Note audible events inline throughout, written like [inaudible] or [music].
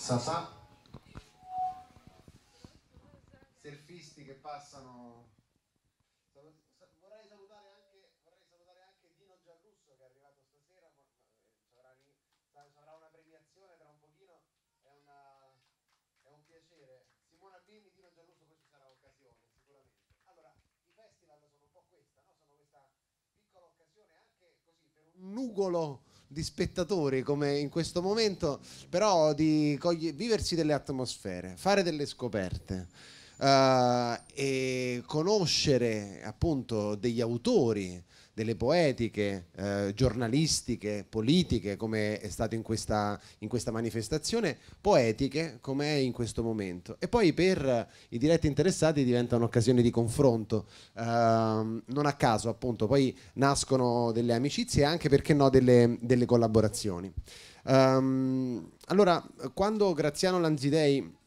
Sasà, surfisti che passano. Vorrei salutare anche, vorrei salutare anche Dino Gianrusso che è arrivato stasera, eh, avrà una premiazione tra un pochino, è, una, è un piacere. Simona Bini, Dino Gianrusso, poi ci sarà occasione sicuramente. Allora, i festival sono un po' questa, no? sono questa piccola occasione anche così per un nugolo di spettatori come in questo momento, però di cogli- viversi delle atmosfere, fare delle scoperte. Uh, e conoscere appunto degli autori delle poetiche, eh, giornalistiche, politiche, come è stato in questa, in questa manifestazione, poetiche, come è in questo momento. E poi per i diretti interessati diventa un'occasione di confronto. Eh, non a caso, appunto, poi nascono delle amicizie e anche, perché no, delle, delle collaborazioni. Um, allora, quando Graziano Lanzidei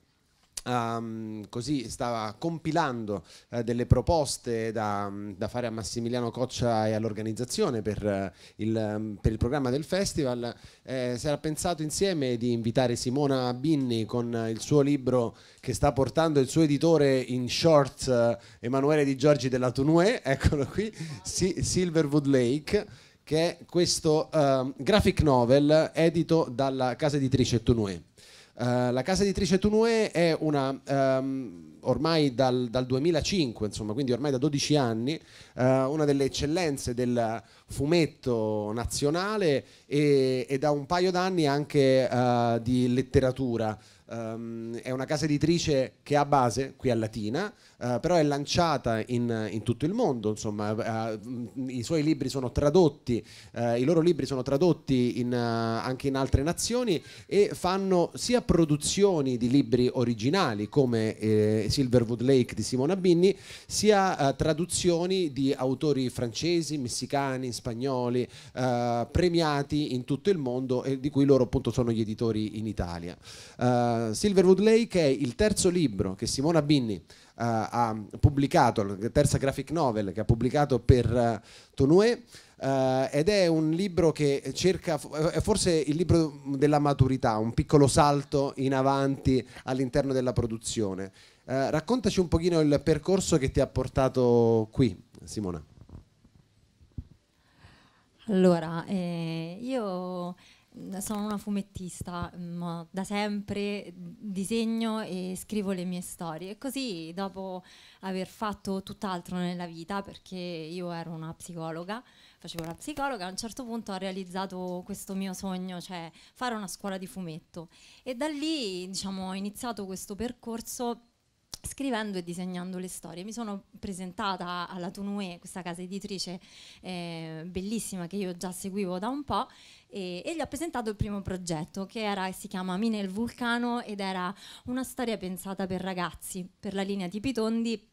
Um, così stava compilando uh, delle proposte da, um, da, fare a Massimiliano Coccia e all'organizzazione per, uh, il, um, per, il, programma del festival, eh, si era pensato insieme di invitare Simona Binni con il suo libro che sta portando il suo editore in short eh, Emanuele Di Giorgi della Tunue, [laughs] eccolo qui, si Silverwood Lake che è questo ehm, graphic novel edito dalla casa editrice Tunue. Eh, la casa editrice Tunue è una, um, ormai dal, dal, 2005, insomma, quindi ormai da 12 anni, uh, una delle eccellenze del fumetto nazionale e, e da un paio d'anni anche uh, di letteratura. Um, è una casa editrice che ha base qui a Latina, Uh, però è lanciata in, in, tutto il mondo, insomma, uh, i suoi libri sono tradotti, uh, i loro libri sono tradotti in, anche in altre nazioni e fanno sia produzioni di libri originali come eh, Silverwood Lake di Simona Binni, sia traduzioni di autori francesi, messicani, spagnoli, premiati in tutto il mondo e di cui loro appunto sono gli editori in Italia. Silverwood Lake è il terzo libro che Simona Binni eh, ha pubblicato, la terza graphic novel che ha pubblicato per eh, Tonoe. Uh, eh, ed è un libro che cerca, è forse il libro della maturità, un piccolo salto in avanti all'interno della produzione. Uh, raccontaci un pochino il percorso che ti ha portato qui, Simona. Allora, eh, io sono una fumettista, ma da sempre disegno e scrivo le mie storie. E così dopo aver fatto tutt'altro nella vita, perché io ero una psicologa, facevo la psicologa, a un certo punto ho realizzato questo mio sogno, cioè fare una scuola di fumetto. E da lì diciamo, ho iniziato questo percorso scrivendo e disegnando le storie. Mi sono presentata alla Tunue, questa casa editrice eh, bellissima che io già seguivo da un po', e, e, gli ho presentato il primo progetto che era, si chiama Mine il vulcano ed era una storia pensata per ragazzi, per la linea di Pitondi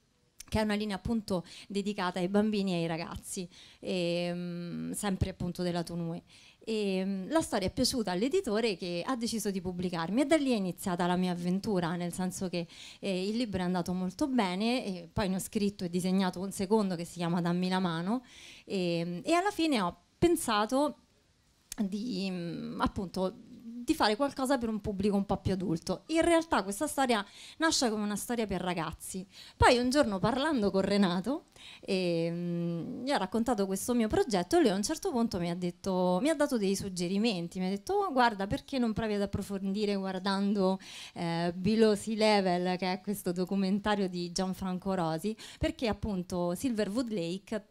che è una linea appunto dedicata ai bambini e ai ragazzi, e, ehm, mh, sempre appunto della Tunue. E mm, la storia è piaciuta all'editore che ha deciso di pubblicarmi e da lì è iniziata la mia avventura, nel senso che eh, il libro è andato molto bene, poi ne ho scritto e disegnato un secondo che si chiama Dammi la mano e, mm, e alla fine ho pensato di mm, appunto di fare qualcosa per un pubblico un po' più adulto. In realtà questa storia nasce come una storia per ragazzi. Poi un giorno parlando con Renato, e, ehm, gli ho raccontato questo mio progetto e lui a un certo punto mi ha, detto, mi ha dato dei suggerimenti, mi ha detto oh, guarda perché non provi ad approfondire guardando eh, Below Sea Level, che è questo documentario di Gianfranco Rosi, perché appunto Silverwood Lake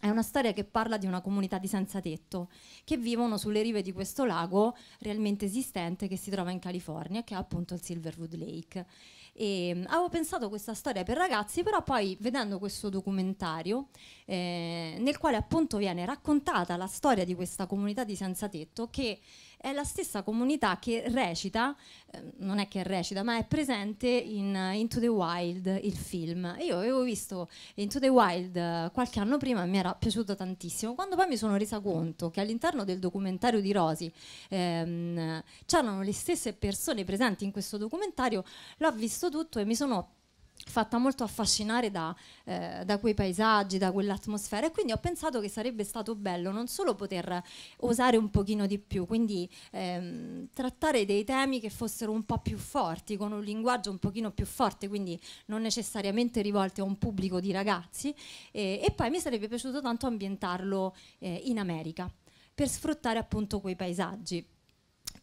è una storia che parla di una comunità di senza tetto che vivono sulle rive di questo lago realmente esistente che si trova in California, che è appunto il Silverwood Lake. E, mm, avevo pensato questa storia per ragazzi, però poi vedendo questo documentario, eh, nel quale appunto viene raccontata la storia di questa comunità di senza tetto che è la stessa comunità che recita, eh, non è che recita, ma è presente in uh, Into the Wild, il film. io avevo visto Into the Wild uh, qualche anno prima e mi era piaciuto tantissimo. Quando poi mi sono resa conto che all'interno del documentario di Rosi ehm, c'erano le stesse persone presenti in questo documentario, l'ho visto tutto e mi sono fatta molto affascinare da, eh, da quei paesaggi, da quell'atmosfera e quindi ho pensato che sarebbe stato bello non solo poter osare un pochino di più, quindi ehm, trattare dei temi che fossero un po' più forti, con un linguaggio un pochino più forte, quindi non necessariamente rivolti a un pubblico di ragazzi eh, e poi mi sarebbe piaciuto tanto ambientarlo eh, in America per sfruttare appunto quei paesaggi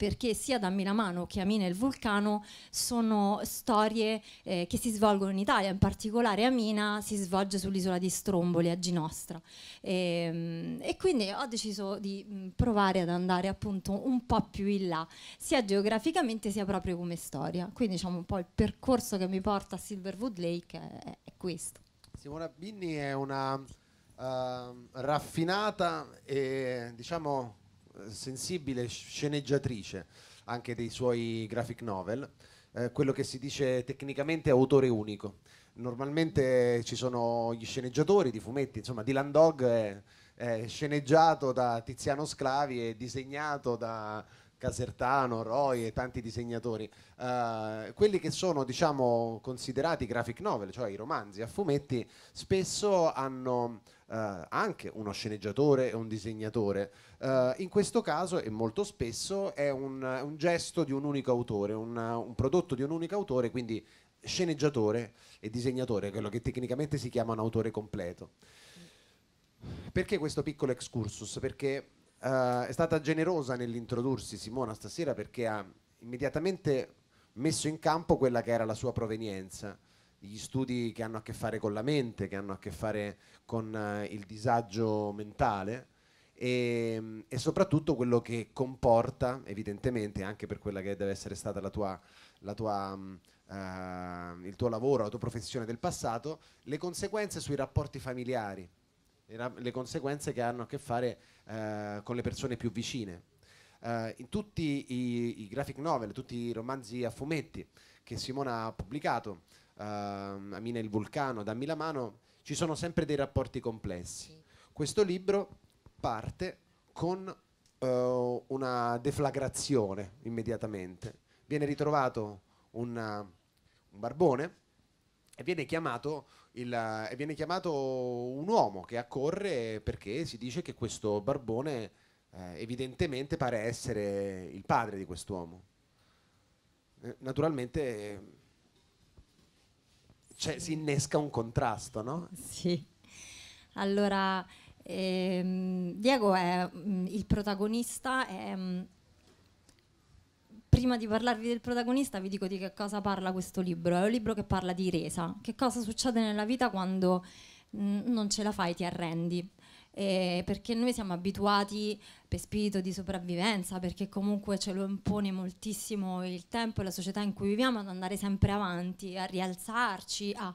perché sia Dammi la mano che Amina e il vulcano sono storie eh, che si svolgono in Italia, in particolare Amina si svolge sull'isola di Stromboli a Ginostra e, ehm, e quindi ho deciso di mm, provare ad andare appunto un po' più in là, sia geograficamente sia proprio come storia, quindi diciamo un po' il percorso che mi porta a Silverwood Lake è, è questo. Simona Binni è una uh, raffinata e diciamo sensibile sceneggiatrice anche dei suoi graphic novel, eh, quello che si dice tecnicamente autore unico. Normalmente ci sono gli sceneggiatori di fumetti, insomma Dylan Dog è, è sceneggiato da Tiziano Sclavi e disegnato da Casertano, Roy e tanti disegnatori, uh, quelli che sono diciamo, considerati graphic novel, cioè i romanzi a fumetti, spesso hanno eh, anche uno sceneggiatore e un disegnatore. Eh, in questo caso e molto spesso è un, un gesto di un unico autore, un, un prodotto di un unico autore, quindi sceneggiatore e disegnatore, quello che tecnicamente si chiama un autore completo. Perché questo piccolo excursus? Perché Uh, è stata generosa nell'introdursi Simona stasera perché ha immediatamente messo in campo quella che era la sua provenienza gli studi che hanno a che fare con la mente, che hanno a che fare con eh, il disagio mentale e, ehm, e, soprattutto quello che comporta, evidentemente, anche per quella che deve essere stata la tua, la tua, mm, eh, il tuo lavoro, la tua professione del passato, le conseguenze sui rapporti familiari, le, le conseguenze che hanno a che fare eh, con le persone più vicine. Eh, in tutti i, i graphic novel, tutti i romanzi a fumetti che Simona ha pubblicato, Ehm, a Mina il Vulcano, Dammi la mano, ci sono sempre dei rapporti complessi. Sì. Questo libro parte con uh, una deflagrazione immediatamente. Viene ritrovato una, un barbone e viene, il, e viene, chiamato un uomo che accorre perché si dice che questo barbone eh, evidentemente pare essere il padre di quest'uomo. Eh, naturalmente cioè, si innesca un contrasto, no? Sì. Allora, ehm, Diego è mh, mm, il protagonista. È, mh, mm, prima di parlarvi del protagonista, vi dico di che cosa parla questo libro. È un libro che parla di resa. Che cosa succede nella vita quando mh, mm, non ce la fai, ti arrendi eh, perché noi siamo abituati per spirito di sopravvivenza, perché comunque ce lo impone moltissimo il tempo e la società in cui viviamo ad andare sempre avanti, a rialzarci, a...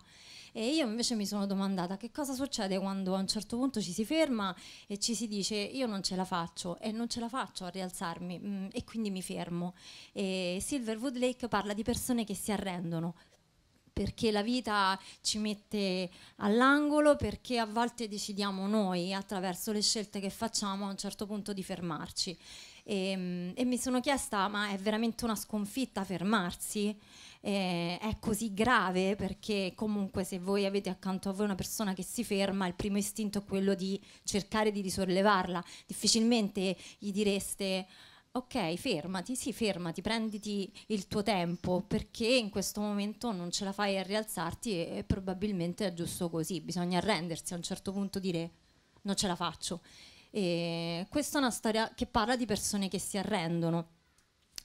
E io invece mi sono domandata che cosa succede quando a un certo punto ci si ferma e ci si dice io non ce la faccio e non ce la faccio a rialzarmi mh, mm, e quindi mi fermo. E Silver Woodlake parla di persone che si arrendono, perché la vita ci mette all'angolo, perché a volte decidiamo noi attraverso le scelte che facciamo a un certo punto di fermarci. E, ehm, e mi sono chiesta, ma è veramente una sconfitta fermarsi? Eh, è così grave perché comunque se voi avete accanto a voi una persona che si ferma, il primo istinto è quello di cercare di risollevarla. Difficilmente gli direste ok, fermati, sì, fermati, prenditi il tuo tempo perché in questo momento non ce la fai a rialzarti e, e probabilmente è giusto così, bisogna arrendersi a un certo punto dire non ce la faccio. E questa è una storia che parla di persone che si arrendono,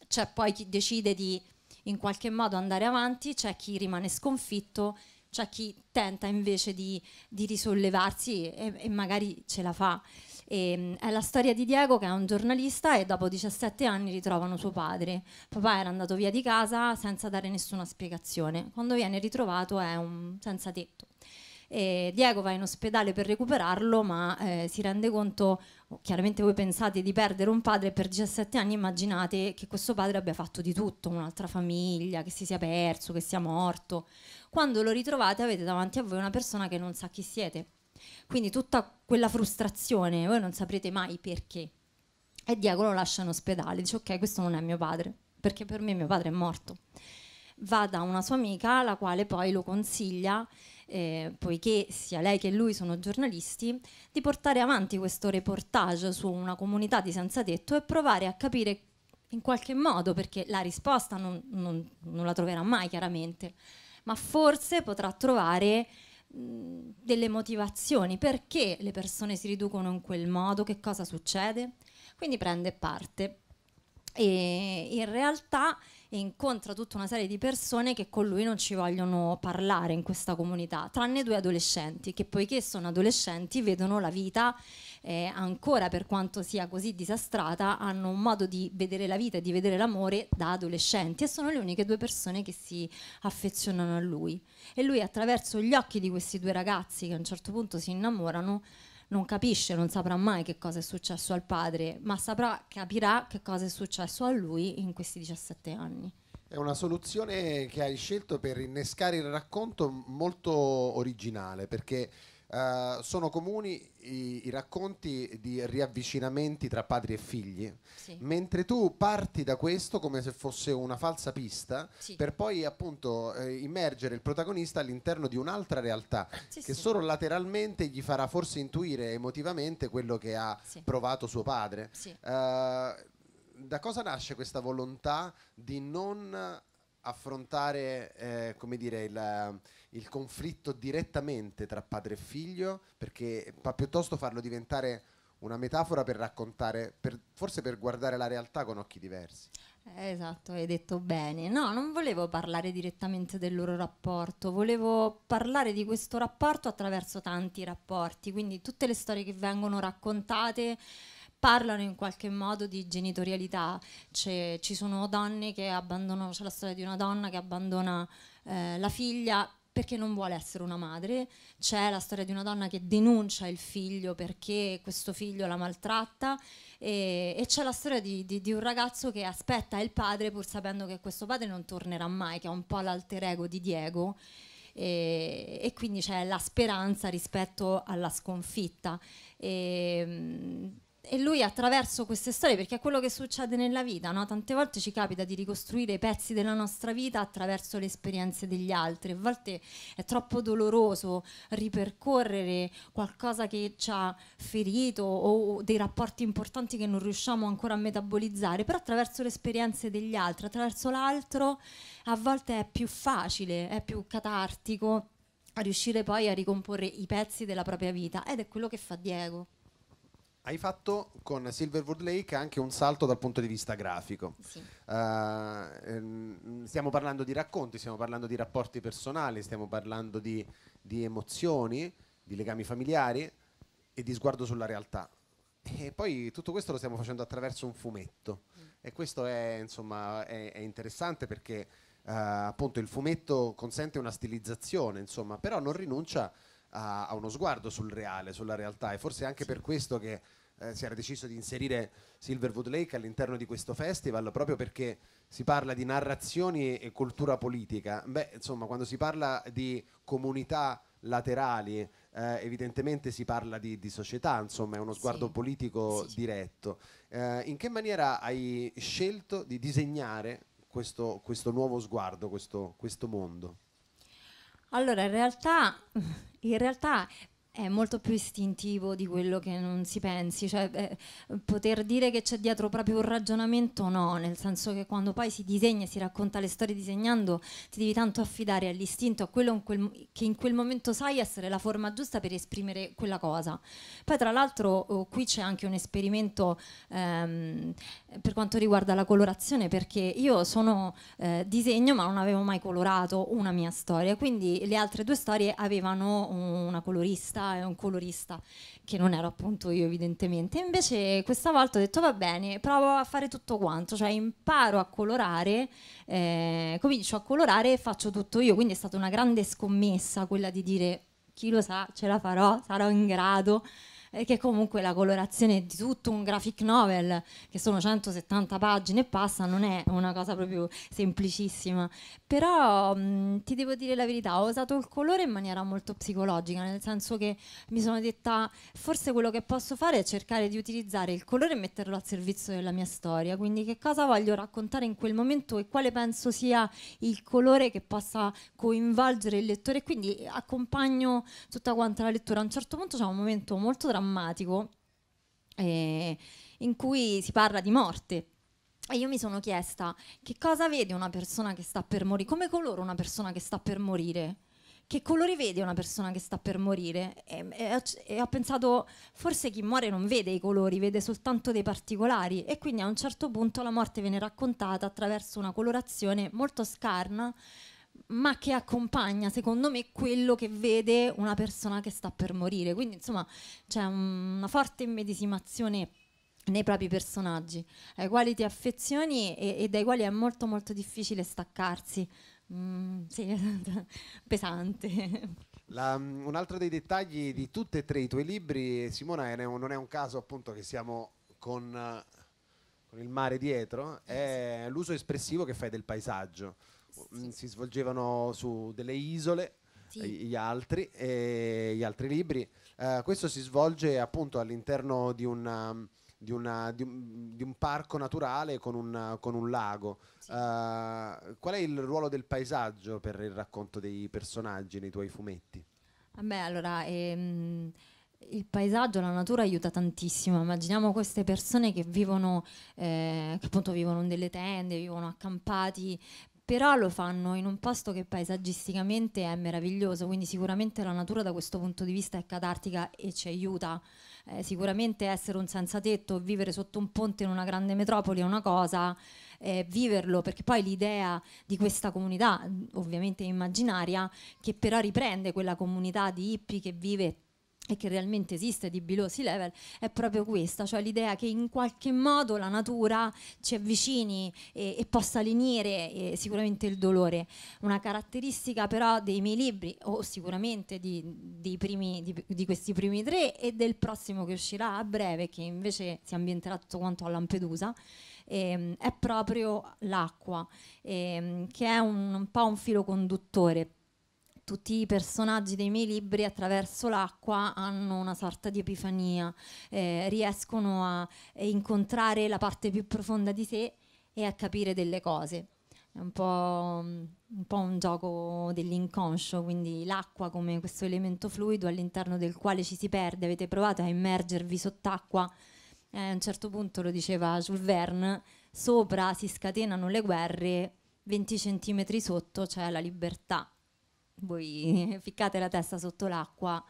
c'è poi chi decide di in qualche modo andare avanti, c'è chi rimane sconfitto, c'è chi tenta invece di, di risollevarsi e, e magari ce la fa. E, ehm, è la storia di Diego che è un giornalista e dopo 17 anni ritrovano suo padre. Papà era andato via di casa senza dare nessuna spiegazione. Quando viene ritrovato è un senza tetto. E Diego va in ospedale per recuperarlo, ma eh, si rende conto, oh, chiaramente voi pensate di perdere un padre per 17 anni, immaginate che questo padre abbia fatto di tutto, un'altra famiglia, che si sia perso, che sia morto. Quando lo ritrovate avete davanti a voi una persona che non sa chi siete quindi tutta quella frustrazione, voi non saprete mai perché. E Diego lo lascia in ospedale, dice ok, questo non è mio padre, perché per me mio padre è morto. Va da una sua amica, la quale poi lo consiglia, eh, poiché sia lei che lui sono giornalisti, di portare avanti questo reportage su una comunità di senza tetto e provare a capire in qualche modo, perché la risposta non, non, non la troverà mai chiaramente, ma forse potrà trovare delle motivazioni, perché le persone si riducono in quel modo, che cosa succede? Quindi prende parte e in realtà incontra tutta una serie di persone che con lui non ci vogliono parlare in questa comunità, tranne due adolescenti che poiché sono adolescenti vedono la vita eh, ancora per quanto sia così disastrata, hanno un modo di vedere la vita e di vedere l'amore da adolescenti e sono le uniche due persone che si affezionano a lui. E lui attraverso gli occhi di questi due ragazzi che a un certo punto si innamorano non capisce, non saprà mai che cosa è successo al padre, ma saprà, capirà che cosa è successo a lui in questi 17 anni. È una soluzione che hai scelto per innescare il racconto molto originale, perché eh, sono comuni i, i, racconti di riavvicinamenti tra padri e figli, sì. mentre tu parti da questo come se fosse una falsa pista sì. per poi appunto eh, immergere il protagonista all'interno di un'altra realtà sì, che solo lateralmente gli farà forse intuire emotivamente quello che ha provato suo padre. Uh, da cosa nasce questa volontà di non affrontare eh, come dire, il, il, conflitto direttamente tra padre e figlio, perché, ma piuttosto farlo diventare una metafora per raccontare, per, forse per guardare la realtà con occhi diversi. Eh, esatto, hai detto bene. No, non volevo parlare direttamente del loro rapporto, volevo parlare di questo rapporto attraverso tanti rapporti, quindi tutte le storie che vengono raccontate parlano in qualche modo di genitorialità, cioè, ci sono donne che abbandonano, c'è la storia di una donna che abbandona eh, la figlia perché non vuole essere una madre, c'è la storia di una donna che denuncia il figlio perché questo figlio la maltratta e, e c'è la storia di, di, di, un ragazzo che aspetta il padre pur sapendo che questo padre non tornerà mai, che è un po' l'alter ego di Diego e, e quindi c'è la speranza rispetto alla sconfitta. E, mm, e lui attraverso queste storie, perché è quello che succede nella vita, no? tante volte ci capita di ricostruire i pezzi della nostra vita attraverso le esperienze degli altri, a volte è troppo doloroso ripercorrere qualcosa che ci ha ferito o dei rapporti importanti che non riusciamo ancora a metabolizzare, però attraverso le esperienze degli altri, attraverso l'altro, a volte è più facile, è più catartico a riuscire poi a ricomporre i pezzi della propria vita ed è quello che fa Diego. Hai fatto con Silverwood Lake anche un salto dal punto di vista grafico. Sì. Uh, stiamo parlando di racconti, stiamo parlando di rapporti personali, stiamo parlando di, di emozioni, di legami familiari e di sguardo sulla realtà. E poi tutto questo lo stiamo facendo attraverso un fumetto. Mm. E questo è, insomma, è, è interessante perché uh, appunto il fumetto consente una stilizzazione, insomma, però non rinuncia a ha, uno sguardo sul reale, sulla realtà e forse è anche per questo che eh, si era deciso di inserire Silverwood Lake all'interno di questo festival proprio perché si parla di narrazioni e cultura politica. Beh, insomma, quando si parla di comunità laterali, eh, evidentemente si parla di, di, società, insomma, è uno sguardo sì, politico sì. diretto. Eh, in che maniera hai scelto di disegnare questo, questo nuovo sguardo, questo, questo mondo? Allora, in realtà, [laughs] in realtà è molto più istintivo di quello che non si pensi, cioè eh, poter dire che c'è dietro proprio un ragionamento no, nel senso che quando poi si disegna e si racconta le storie disegnando ti devi tanto affidare all'istinto, a quello in quel, che in quel momento sai essere la forma giusta per esprimere quella cosa. Poi tra l'altro oh, qui c'è anche un esperimento ehm, per quanto riguarda la colorazione perché io sono eh, disegno ma non avevo mai colorato una mia storia, quindi le altre due storie avevano una colorista colorista e un colorista che non ero appunto io evidentemente. Invece questa volta ho detto va bene, provo a fare tutto quanto, cioè imparo a colorare, eh, comincio a colorare e faccio tutto io, quindi è stata una grande scommessa quella di dire chi lo sa, ce la farò, sarò in grado eh, che comunque la colorazione di tutto un graphic novel, che sono 170 pagine e passa, non è una cosa proprio semplicissima. Però mh, mm, ti devo dire la verità, ho usato il colore in maniera molto psicologica, nel senso che mi sono detta forse quello che posso fare è cercare di utilizzare il colore e metterlo al servizio della mia storia, quindi che cosa voglio raccontare in quel momento e quale penso sia il colore che possa coinvolgere il lettore, quindi accompagno tutta quanta la lettura. A un certo punto c'è un momento molto drammatico drammatico eh, in cui si parla di morte. E io mi sono chiesta che cosa vede una persona che sta per morire, come colora una persona che sta per morire, che colori vede una persona che sta per morire. E, e, e ho pensato, forse chi muore non vede i colori, vede soltanto dei particolari. E quindi a un certo punto la morte viene raccontata attraverso una colorazione molto scarna ma che accompagna, secondo me, quello che vede una persona che sta per morire. Quindi, insomma, c'è una forte immedesimazione nei propri personaggi, ai quali ti affezioni e, e dai quali è molto molto difficile staccarsi. Mm, sì, [laughs] pesante. La, mm, un altro dei dettagli di tutti e tre i tuoi libri, Simona, è non è un caso appunto che siamo con, eh, con il mare dietro, è l'uso espressivo che fai del paesaggio. Mm, si svolgevano su delle isole eh, gli altri, eh, gli altri libri. Eh, questo si svolge appunto all'interno di, una, um, di, una, di, un, di un, parco naturale con un, con un lago. Sì. Eh, qual è il ruolo del paesaggio per il racconto dei personaggi nei tuoi fumetti? Ah, beh, allora, ehm, il paesaggio, la natura aiuta tantissimo. Immaginiamo queste persone che vivono, eh, che appunto vivono in delle tende, vivono accampati però lo fanno in un posto che paesaggisticamente è meraviglioso, quindi sicuramente la natura da questo punto di vista è catartica e ci aiuta. Eh, sicuramente essere un senza tetto, vivere sotto un ponte in una grande metropoli è una cosa, eh, viverlo, perché poi l'idea di questa comunità, ovviamente immaginaria, che però riprende quella comunità di hippie che vive e che realmente esiste di below sea level è proprio questa, cioè l'idea che in qualche modo la natura ci avvicini e, e possa lenire eh, sicuramente il dolore. Una caratteristica però dei miei libri, o sicuramente di, primi, di, di, questi primi tre e del prossimo che uscirà a breve, che invece si ambienterà tutto quanto a Lampedusa, ehm, è proprio l'acqua, ehm, che è un, un po' un filo conduttore tutti i personaggi dei miei libri attraverso l'acqua hanno una sorta di epifania, eh, riescono a, incontrare la parte più profonda di sé e a capire delle cose. È un po', mm, un po', un gioco dell'inconscio, quindi l'acqua come questo elemento fluido all'interno del quale ci si perde. Avete provato a immergervi sott'acqua? Eh, a un certo punto, lo diceva Jules Verne, sopra si scatenano le guerre, 20 centimetri sotto c'è la libertà voi [laughs] ficcate la testa sotto l'acqua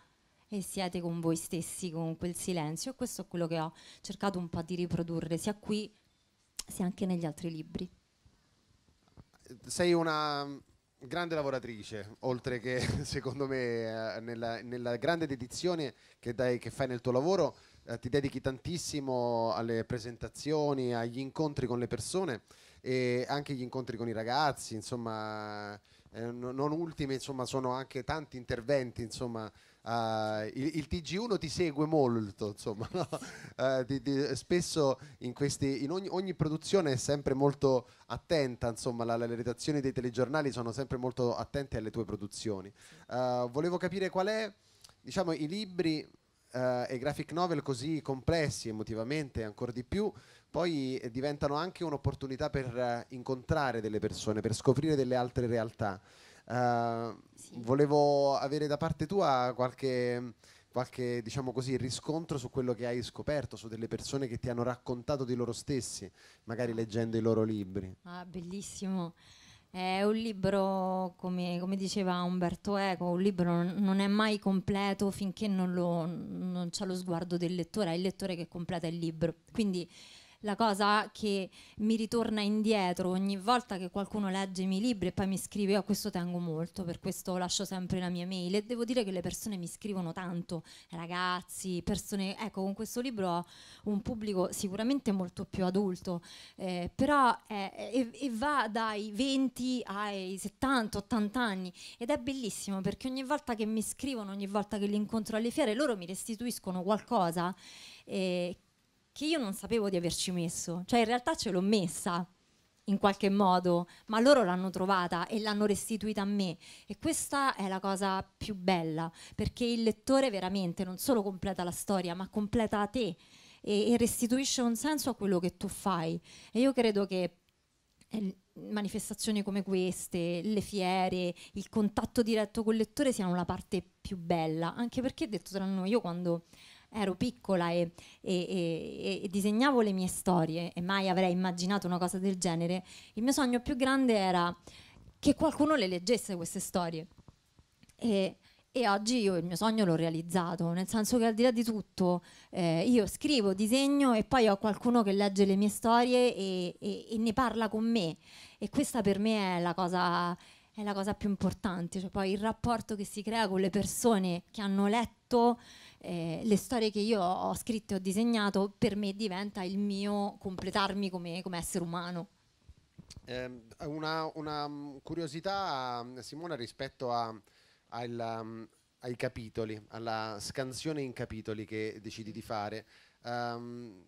e siete con voi stessi, con quel silenzio. E questo è quello che ho cercato un po' di riprodurre, sia qui sia anche negli altri libri. Sei una grande lavoratrice, oltre che [laughs] secondo me eh, nella, nella grande dedizione che, dai, che, fai nel tuo lavoro, eh, ti dedichi tantissimo alle presentazioni, agli incontri con le persone e anche agli incontri con i ragazzi, insomma eh, non ultime insomma, sono anche tanti interventi, insomma, Uh, il, il, TG1 ti segue molto, insomma, [laughs] no? uh, di, di, spesso in, questi, in ogni, ogni, produzione è sempre molto attenta, insomma, la, la, le redazioni dei telegiornali sono sempre molto attente alle tue produzioni. Uh, volevo capire qual è, diciamo, i libri e graphic novel così complessi emotivamente ancora di più, poi eh, diventano anche un'opportunità per eh, incontrare delle persone, per scoprire delle altre realtà. Uh, sì. Volevo avere da parte tua qualche, qualche diciamo così, riscontro su quello che hai scoperto, su delle persone che ti hanno raccontato di loro stessi, magari leggendo i loro libri. Ah, bellissimo. È un libro, come, come diceva Umberto Eco, un libro non è mai completo finché non, lo, non c'è lo sguardo del lettore, è il lettore che completa il libro. Quindi la cosa che mi ritorna indietro ogni volta che qualcuno legge i miei libri e poi mi scrive, io a questo tengo molto, per questo lascio sempre la mia mail e devo dire che le persone mi scrivono tanto, ragazzi, persone, ecco, con questo libro ho un pubblico sicuramente molto più adulto, eh, però è, è, è va dai 20 ai 70-80 anni ed è bellissimo perché ogni volta che mi scrivono, ogni volta che li incontro alle fiere, loro mi restituiscono qualcosa eh, che io non sapevo di averci messo, cioè in realtà ce l'ho messa in qualche modo, ma loro l'hanno trovata e l'hanno restituita a me e questa è la cosa più bella, perché il lettore veramente non solo completa la storia, ma completa te e, e restituisce un senso a quello che tu fai. E io credo che eh, manifestazioni come queste, le fiere, il contatto diretto col lettore siano la parte più bella, anche perché detto tra noi, io quando ero piccola e, e, e, e, disegnavo le mie storie e mai avrei immaginato una cosa del genere, il mio sogno più grande era che qualcuno le leggesse queste storie. E, oggi io il mio sogno l'ho realizzato, nel senso che al di là di tutto eh, io scrivo, disegno e poi ho qualcuno che legge le mie storie e ne parla con me. E questa per me è la cosa è la cosa più importante, cioè poi il rapporto che si crea con le persone che hanno letto eh, le storie che io ho scritto e ho disegnato, per me diventa il mio completarmi come, come essere umano. Eh, una, una, mm, curiosità, mm, Simona, rispetto a, al, um, ai capitoli, alla scansione in capitoli che decidi di fare. Um,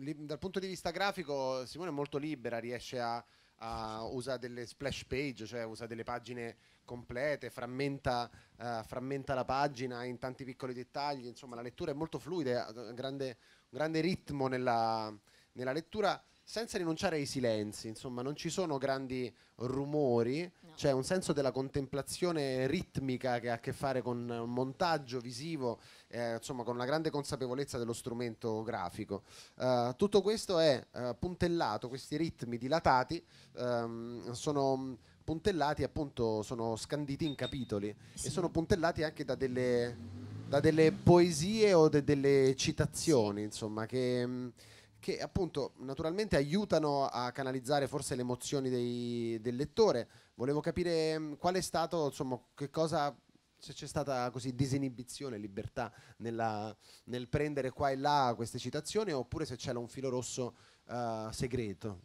li, dal punto di vista grafico, Simona è molto libera, riesce a uh, usa delle splash page, cioè usa delle pagine complete, frammenta, uh, frammenta, la pagina in tanti piccoli dettagli, insomma la lettura è molto fluida, ha grande, un grande ritmo nella, nella lettura senza rinunciare ai silenzi, insomma, non ci sono grandi rumori, no. c'è un senso della contemplazione ritmica che ha a che fare con un montaggio visivo, eh, insomma, con una grande consapevolezza dello strumento grafico. Uh, tutto questo è uh, puntellato, questi ritmi dilatati um, sono puntellati, appunto, sono scanditi in capitoli sì. e sono puntellati anche da delle, da delle poesie o de delle citazioni, insomma, che... Mh, mm, che appunto naturalmente aiutano a canalizzare forse le emozioni dei, del lettore. Volevo capire mm, qual è stato, insomma, che cosa, se c'è stata così disinibizione, libertà nella, nel prendere qua e là queste citazioni oppure se c'era un filo rosso uh, segreto.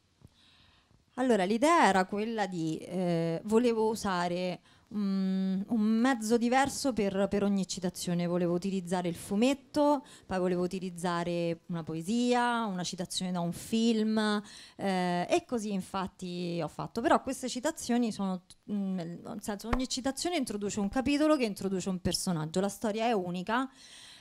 Allora, l'idea era quella di, eh, volevo usare Mm, un mezzo diverso per, per, ogni citazione. Volevo utilizzare il fumetto, poi volevo utilizzare una poesia, una citazione da un film eh, e così infatti ho fatto. Però queste citazioni sono, mm, nel senso ogni citazione introduce un capitolo che introduce un personaggio, la storia è unica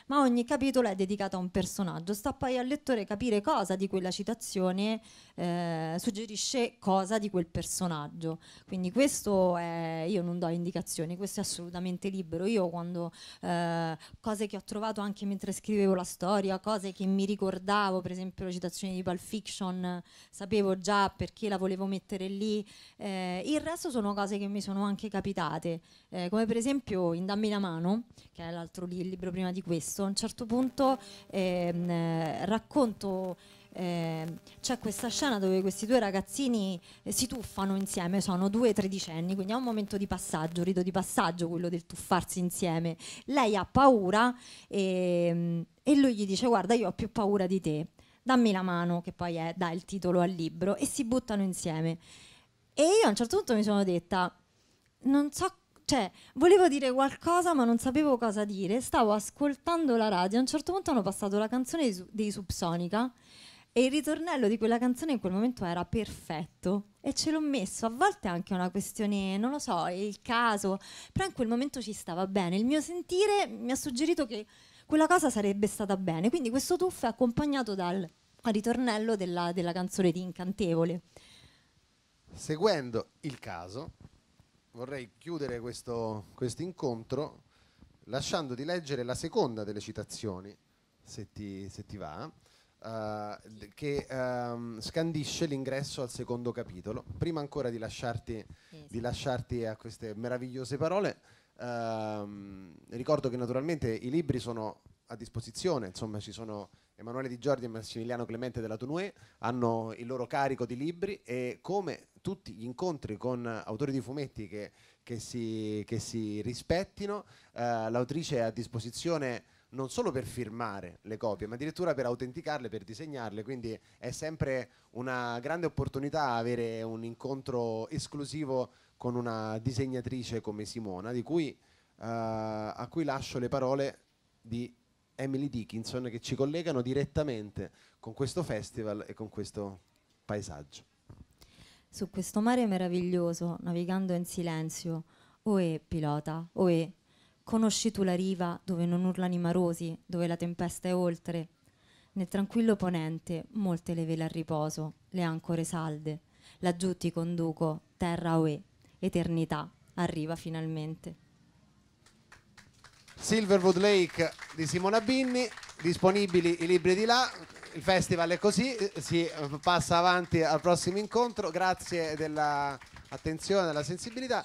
ma ogni capitolo è dedicato a un personaggio. Sta poi al lettore capire cosa di quella citazione eh, suggerisce cosa di quel personaggio. Quindi questo è, io non do indicazioni, questo è assolutamente libero. Io quando eh, cose che ho trovato anche mentre scrivevo la storia, cose che mi ricordavo, per esempio la citazione di Pulp Fiction, sapevo già perché la volevo mettere lì. Eh, il resto sono cose che mi sono anche capitate, eh, come per esempio in Dammi la mano, che è l'altro libro prima di questo questo, a un certo punto ehm, eh, racconto ehm, c'è questa scena dove questi due ragazzini eh, si tuffano insieme, sono due tredicenni, quindi è un momento di passaggio, rito di passaggio quello del tuffarsi insieme. Lei ha paura e, ehm, e lui gli dice guarda io ho più paura di te, dammi la mano che poi è, dà il titolo al libro e si buttano insieme. E io a un certo punto mi sono detta non so cioè, volevo dire qualcosa ma non sapevo cosa dire, stavo ascoltando la radio, a un certo punto hanno passato la canzone dei, Subsonica e il ritornello di quella canzone in quel momento era perfetto e ce l'ho messo. A volte è anche una questione, non lo so, è il caso, però in quel momento ci stava bene. Il mio sentire mi ha suggerito che quella cosa sarebbe stata bene, quindi questo tuffo è accompagnato dal ritornello della, della canzone di Incantevole. Seguendo il caso, vorrei chiudere questo quest incontro lasciandoti leggere la seconda delle citazioni, se ti, se ti va, uh, che um, scandisce l'ingresso al secondo capitolo. Prima ancora di lasciarti, di lasciarti a queste meravigliose parole, uh, ricordo che naturalmente i libri sono a disposizione, insomma ci sono Emanuele Di Giorgi e Massimiliano Clemente della Tunue hanno il loro carico di libri e come tutti gli incontri con autori di fumetti che, che, si, che si, rispettino, eh, l'autrice è a disposizione non solo per firmare le copie, ma addirittura per autenticarle, per disegnarle, quindi è sempre una grande opportunità avere un incontro esclusivo con una disegnatrice come Simona, cui, eh, a cui lascio le parole di Emily Dickinson che ci collegano direttamente con questo festival e con questo paesaggio. Su questo mare meraviglioso, navigando in silenzio, oe pilota, oe, conosci tu la riva dove non urlano i marosi, dove la tempesta è oltre. Nel tranquillo ponente molte le vele a riposo, le ancore salde. Laggiù ti conduco, terra oe, eternità, arriva finalmente. Silverwood Lake di Simona Binni, disponibili i libri di là. Il festival è così, si passa avanti al prossimo incontro. Grazie dell'attenzione, e della sensibilità.